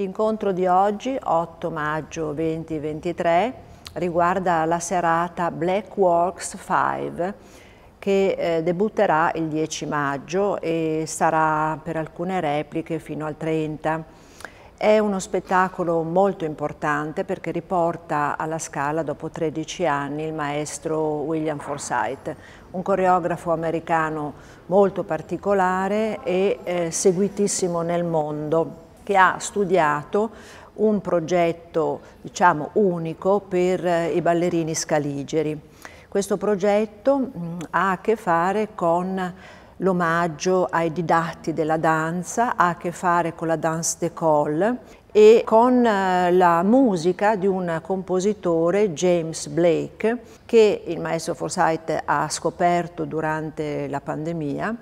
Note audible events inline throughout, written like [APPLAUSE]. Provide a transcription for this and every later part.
L'incontro di oggi, 8 maggio 2023, riguarda la serata Black Works 5 che eh, debutterà il 10 maggio e sarà per alcune repliche fino al 30. È uno spettacolo molto importante perché riporta alla scala dopo 13 anni il maestro William Forsyth, un coreografo americano molto particolare e eh, seguitissimo nel mondo che ha studiato un progetto diciamo, unico per eh, i ballerini scaligeri. Questo progetto mm, ha a che fare con l'omaggio ai didatti della danza, ha a che fare con la danse d'école e con eh, la musica di un compositore, James Blake, che il maestro Forsyth ha scoperto durante la pandemia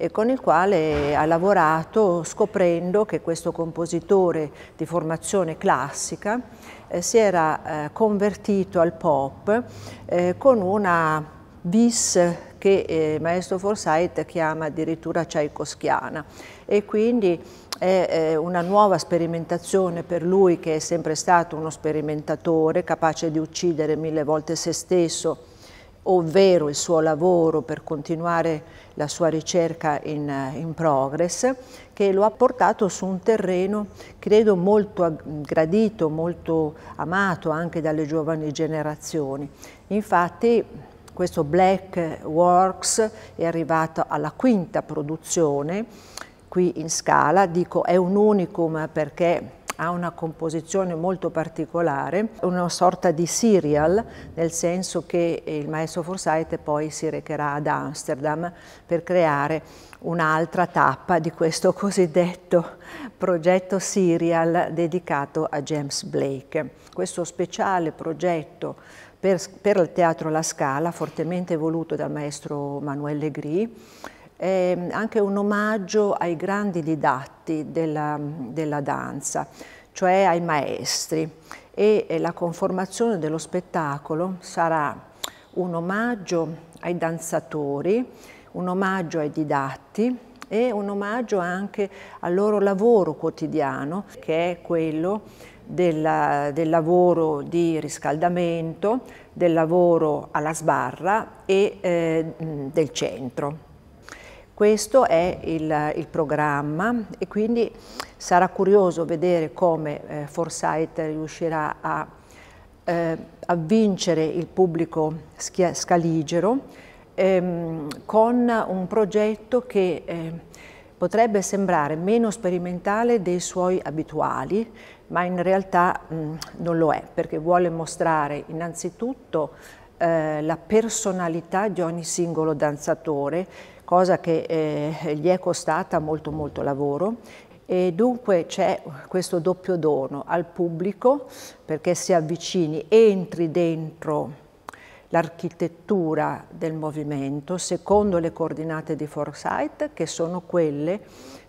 e con il quale ha lavorato scoprendo che questo compositore di formazione classica eh, si era eh, convertito al pop eh, con una bis che eh, Maestro Forsyth chiama addirittura Tchaikovskiana e quindi è una nuova sperimentazione per lui che è sempre stato uno sperimentatore capace di uccidere mille volte se stesso ovvero il suo lavoro per continuare la sua ricerca in, eh, in, progress, che lo ha portato su un terreno credo molto gradito, molto amato anche dalle giovani generazioni. Infatti questo Black Works è arrivato alla quinta produzione qui in Scala, dico è un unicum perché ha una composizione molto particolare, una sorta di serial, nel senso che il maestro Forsyth poi si recherà ad Amsterdam per creare un'altra tappa di questo [LAUGHS] cosiddetto progetto serial dedicato a James Blake. Questo speciale progetto per, per il teatro La Scala, fortemente voluto dal maestro Manuel Legri, è ehm, anche un omaggio ai grandi didatti della, della danza, cioè ai maestri e eh, la conformazione dello spettacolo sarà un omaggio ai danzatori, un omaggio ai didatti e un omaggio anche al loro lavoro quotidiano che è quello del, del, lavoro di riscaldamento, del lavoro alla sbarra e eh, del centro. Questo è il, il programma e quindi sarà curioso vedere come eh, Foresight riuscirà a eh, avvincere il pubblico scaligero ehm, con un progetto che eh, potrebbe sembrare meno sperimentale dei suoi abituali, ma in realtà mh, mm, non lo è, perché vuole mostrare innanzitutto eh, la personalità di ogni singolo danzatore cosa che eh, gli è costata molto molto lavoro e dunque c'è questo doppio dono al pubblico perché si avvicini, entri dentro l'architettura del movimento secondo le coordinate di Forsyth che sono quelle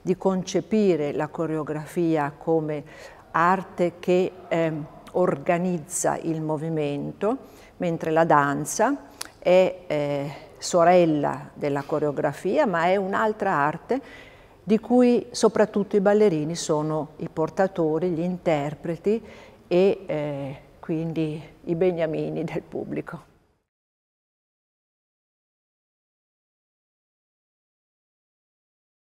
di concepire la coreografia come arte che eh, organizza il movimento, mentre la danza è eh, sorella della coreografia, ma è un'altra arte di cui soprattutto i ballerini sono i portatori, gli interpreti e eh, quindi i beniamini del pubblico.